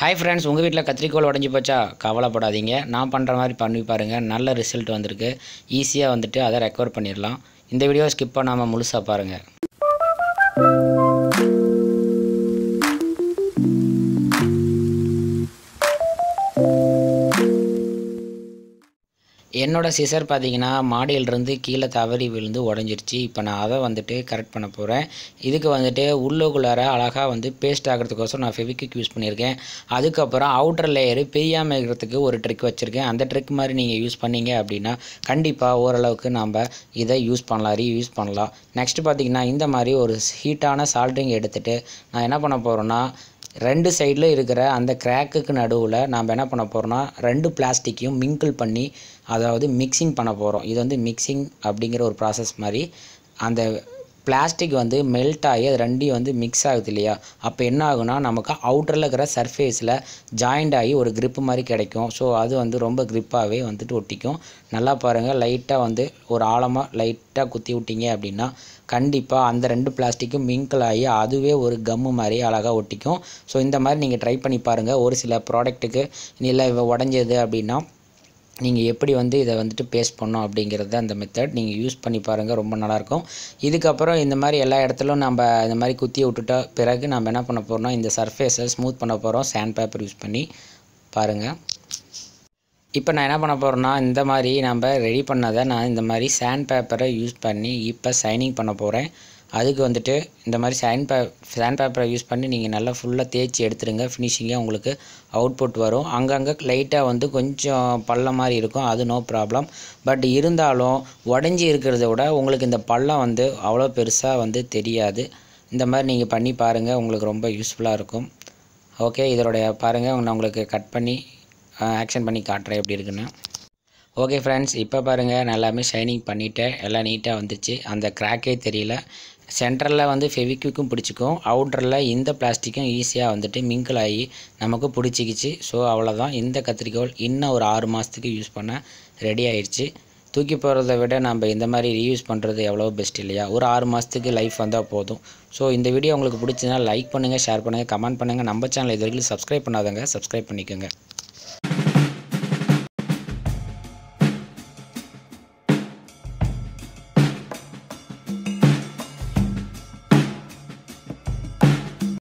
hi friends உங்கள் வீட்டில் கத்திரிக்கோல் உடஞ்சி போச்சா கவலைப்படாதீங்க நான் பண்ணுற மாதிரி பண்ணி பாருங்கள் நல்ல ரிசல்ட் வந்திருக்கு ஈஸியாக வந்துட்டு அதை ரெக்கவர் பண்ணிடலாம் இந்த வீடியோ ஸ்கிப் பண்ணாமல் முழுசாக பாருங்கள் என்னோடய சிசர் பார்த்தீங்கன்னா மாடியிலிருந்து கீழே தவறி விழுந்து உடஞ்சிருச்சு இப்போ நான் அதை வந்துட்டு கரெக்ட் பண்ண போகிறேன் இதுக்கு வந்துட்டு உள்ளுக்குள்ளார அழகாக வந்து பேஸ்ட் ஆகிறதுக்கோசரம் நான் ஃபெவிக்விக் யூஸ் பண்ணியிருக்கேன் அதுக்கப்புறம் அவுட்டர் லேயரு பிரியாமல் இருக்கிறதுக்கு ஒரு ட்ரிக் வச்சுருக்கேன் அந்த ட்ரிக் மாதிரி நீங்கள் யூஸ் பண்ணீங்க அப்படின்னா கண்டிப்பாக ஓரளவுக்கு நம்ம இதை யூஸ் பண்ணலாம் ரீயூஸ் பண்ணலாம் நெக்ஸ்ட் பார்த்திங்கன்னா இந்த மாதிரி ஒரு ஹீட்டான சால்ட்ரிங் எடுத்துகிட்டு நான் என்ன பண்ண போகிறேன்னா ரெண்டு சைடில் இருக்கிற அந்த கிராக்குக்கு நடுவில் நாம் என்ன பண்ண போகிறோம்னா ரெண்டு பிளாஸ்டிக்கையும் மிங்கிள் பண்ணி அதாவது மிக்சிங் பண்ண போகிறோம் இது வந்து மிக்சிங் அப்படிங்கிற ஒரு ப்ராசஸ் மாதிரி அந்த பிளாஸ்டிக் வந்து மெல்ட் ஆகி அது ரெண்டையும் வந்து மிக்ஸ் ஆகுது இல்லையா அப்போ என்ன ஆகுனா நமக்கு அவுட்டரில் இருக்கிற சர்ஃபேஸில் ஜாயிண்ட் ஆகி ஒரு க்ரிப்பு மாதிரி கிடைக்கும் ஸோ அது வந்து ரொம்ப க்ரிப்பாகவே வந்துட்டு ஒட்டிக்கும் நல்லா பாருங்கள் லைட்டாக வந்து ஒரு ஆழமாக லைட்டாக குத்தி விட்டிங்க அப்படின்னா கண்டிப்பாக அந்த ரெண்டு பிளாஸ்டிக்கும் மிங்கிள் ஆகி அதுவே ஒரு கம்மு மாதிரி அழகாக ஒட்டிக்கும் ஸோ இந்த மாதிரி நீங்கள் ட்ரை பண்ணி பாருங்கள் ஒரு சில ப்ராடக்ட்டுக்கு இல்லை உடஞ்சது அப்படின்னா நீங்கள் எப்படி வந்து இதை வந்துட்டு பேஸ்ட் பண்ணோம் அப்படிங்கிறது அந்த மெத்தட் நீங்கள் யூஸ் பண்ணி பாருங்கள் ரொம்ப நல்லாயிருக்கும் இதுக்கப்புறம் இந்த மாதிரி எல்லா இடத்துலும் நம்ம இந்த மாதிரி குத்தி விட்டுட்ட பிறகு நம்ம என்ன பண்ண போகிறோம்னா இந்த சர்ஃபேஸை ஸ்மூத் பண்ண போகிறோம் சேண்ட் பேப்பர் யூஸ் பண்ணி பாருங்கள் இப்போ நான் என்ன பண்ண போகிறேன்னா இந்த மாதிரி நம்ம ரெடி பண்ணதை நான் இந்த மாதிரி சேண்ட் பேப்பரை யூஸ் பண்ணி இப்போ சைனிங் பண்ண போகிறேன் அதுக்கு வந்துட்டு இந்த மாதிரி சேண்ட் பே சேண்ட் பேப்பரை யூஸ் பண்ணி நீங்கள் நல்லா ஃபுல்லாக தேய்ச்சி எடுத்துருங்க ஃபினிஷிங்காக உங்களுக்கு அவுட்புட் வரும் அங்கங்கே லைட்டாக வந்து கொஞ்சம் பள்ளம் மாதிரி இருக்கும் அது நோ ப்ராப்ளம் பட் இருந்தாலும் உடஞ்சி இருக்கிறத விட உங்களுக்கு இந்த பள்ளம் வந்து அவ்வளோ பெருசாக வந்து தெரியாது இந்த மாதிரி நீங்கள் பண்ணி பாருங்கள் உங்களுக்கு ரொம்ப யூஸ்ஃபுல்லாக இருக்கும் ஓகே இதோடைய பாருங்கள் நான் உங்களுக்கு கட் பண்ணி ஆக்ஷன் பண்ணி காட்டுறேன் எப்படி இருக்குன்னு ஓகே ஃப்ரெண்ட்ஸ் இப்போ பாருங்கள் நான் எல்லாமே ஷைனிங் பண்ணிவிட்டேன் எல்லாம் நீட்டாக வந்துச்சு அந்த கிராக்கே தெரியல சென்டரில் வந்து ஃபெவிக்விக்கும் பிடிச்சிக்கும் அவுட்டரில் இந்த பிளாஸ்டிக்கும் ஈஸியாக வந்துட்டு மிங்கிள் ஆகி நமக்கு பிடிச்சிக்கிச்சு ஸோ அவ்வளோதான் இந்த கத்திரிக்கோள் இன்னும் ஒரு ஆறு மாதத்துக்கு யூஸ் பண்ண ரெடி ஆயிடுச்சு தூக்கி போகிறத விட நம்ம இந்த மாதிரி ரீயூஸ் பண்ணுறது எவ்வளோ பெஸ்ட் இல்லையா ஒரு ஆறு மாதத்துக்கு லைஃப் வந்தால் போதும் ஸோ இந்த வீடியோ உங்களுக்கு பிடிச்சதுனா லைக் பண்ணுங்கள் ஷேர் பண்ணுங்கள் கமெண்ட் பண்ணுங்கள் நம்ம சேனல் இது வரைக்கும் சப்ஸ்கிரைப் பண்ணாதவங்க சப்ஸ்கிரைப் பண்ணிக்கோங்க